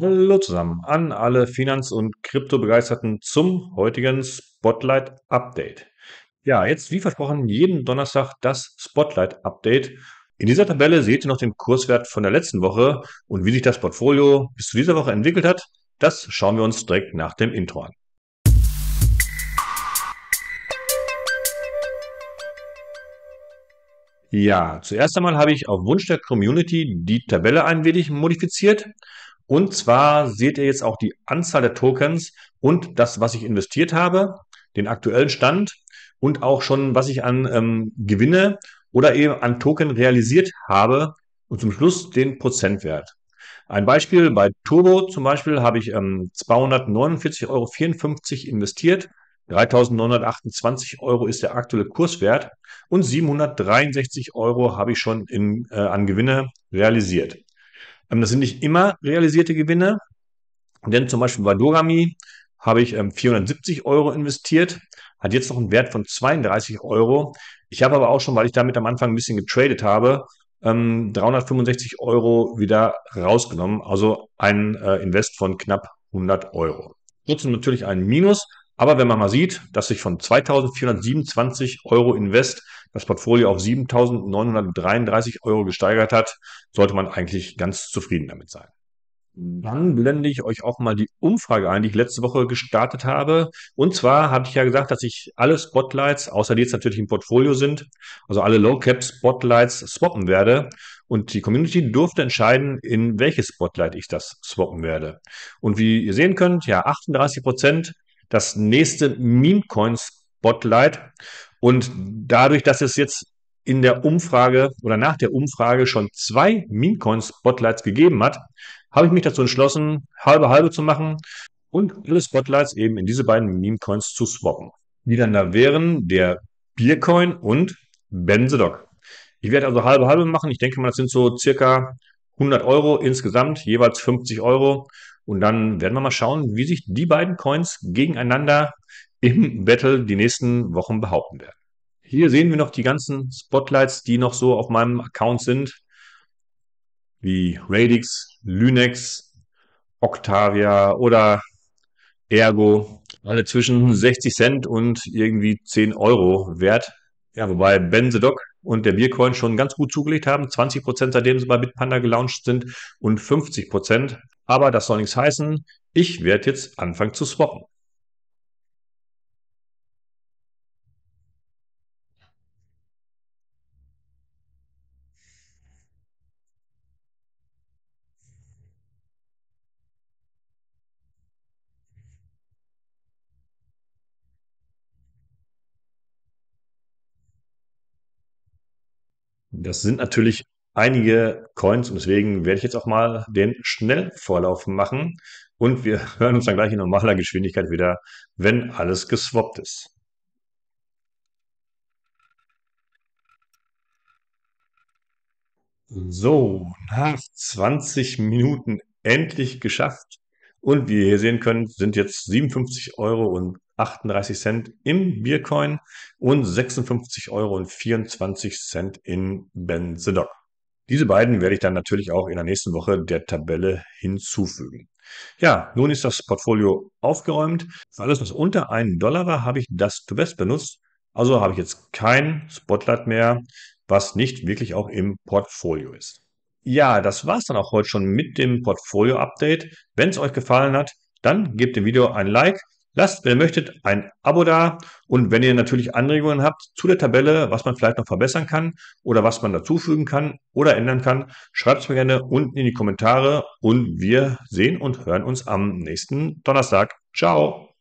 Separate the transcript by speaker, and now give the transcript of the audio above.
Speaker 1: Hallo zusammen an alle Finanz- und Krypto-Begeisterten zum heutigen Spotlight Update. Ja, jetzt wie versprochen jeden Donnerstag das Spotlight Update. In dieser Tabelle seht ihr noch den Kurswert von der letzten Woche und wie sich das Portfolio bis zu dieser Woche entwickelt hat. Das schauen wir uns direkt nach dem Intro an. Ja, zuerst einmal habe ich auf Wunsch der Community die Tabelle ein wenig modifiziert und zwar seht ihr jetzt auch die Anzahl der Tokens und das, was ich investiert habe, den aktuellen Stand und auch schon, was ich an ähm, Gewinne oder eben an Token realisiert habe und zum Schluss den Prozentwert. Ein Beispiel bei Turbo zum Beispiel habe ich ähm, 249,54 Euro investiert. 3.928 Euro ist der aktuelle Kurswert und 763 Euro habe ich schon in, äh, an Gewinne realisiert. Ähm, das sind nicht immer realisierte Gewinne, denn zum Beispiel bei Dorami habe ich ähm, 470 Euro investiert, hat jetzt noch einen Wert von 32 Euro. Ich habe aber auch schon, weil ich damit am Anfang ein bisschen getradet habe, ähm, 365 Euro wieder rausgenommen, also ein äh, Invest von knapp 100 Euro. Trotzdem natürlich einen Minus, aber wenn man mal sieht, dass sich von 2.427 Euro Invest das Portfolio auf 7.933 Euro gesteigert hat, sollte man eigentlich ganz zufrieden damit sein. Dann blende ich euch auch mal die Umfrage ein, die ich letzte Woche gestartet habe. Und zwar habe ich ja gesagt, dass ich alle Spotlights, außer die jetzt natürlich im Portfolio sind, also alle Low Cap Spotlights swappen werde. Und die Community durfte entscheiden, in welches Spotlight ich das swappen werde. Und wie ihr sehen könnt, ja, 38 Prozent das nächste Memecoin Spotlight. Und dadurch, dass es jetzt in der Umfrage oder nach der Umfrage schon zwei Memecoin Spotlights gegeben hat, habe ich mich dazu entschlossen, halbe halbe zu machen und alle Spotlights eben in diese beiden Memecoins zu swappen. Die dann da wären der Biercoin und Benzedoc. Ich werde also halbe halbe machen. Ich denke mal, das sind so circa 100 Euro insgesamt, jeweils 50 Euro. Und dann werden wir mal schauen, wie sich die beiden Coins gegeneinander im Battle die nächsten Wochen behaupten werden. Hier sehen wir noch die ganzen Spotlights, die noch so auf meinem Account sind. Wie Radix, Lynex, Octavia oder Ergo. Alle zwischen 60 Cent und irgendwie 10 Euro wert. Ja, wobei Benzedoc und der Biercoin schon ganz gut zugelegt haben. 20 Prozent, seitdem sie bei Bitpanda gelauncht sind und 50 Prozent aber das soll nichts heißen. Ich werde jetzt anfangen zu swappen. Das sind natürlich einige Coins und deswegen werde ich jetzt auch mal den Schnellvorlauf machen und wir hören uns dann gleich in normaler Geschwindigkeit wieder, wenn alles geswappt ist. So, nach 20 Minuten endlich geschafft. Und wie ihr hier sehen könnt, sind jetzt 57 Euro und 38 Cent im Biercoin und 56 Euro und 24 Cent in Benzedoc. Diese beiden werde ich dann natürlich auch in der nächsten Woche der Tabelle hinzufügen. Ja, nun ist das Portfolio aufgeräumt. Für alles, was unter einen Dollar war, habe ich das to best benutzt. Also habe ich jetzt kein Spotlight mehr, was nicht wirklich auch im Portfolio ist. Ja, das war es dann auch heute schon mit dem Portfolio-Update. Wenn es euch gefallen hat, dann gebt dem Video ein Like Lasst, wenn ihr möchtet, ein Abo da und wenn ihr natürlich Anregungen habt zu der Tabelle, was man vielleicht noch verbessern kann oder was man dazufügen kann oder ändern kann, schreibt es mir gerne unten in die Kommentare und wir sehen und hören uns am nächsten Donnerstag. Ciao!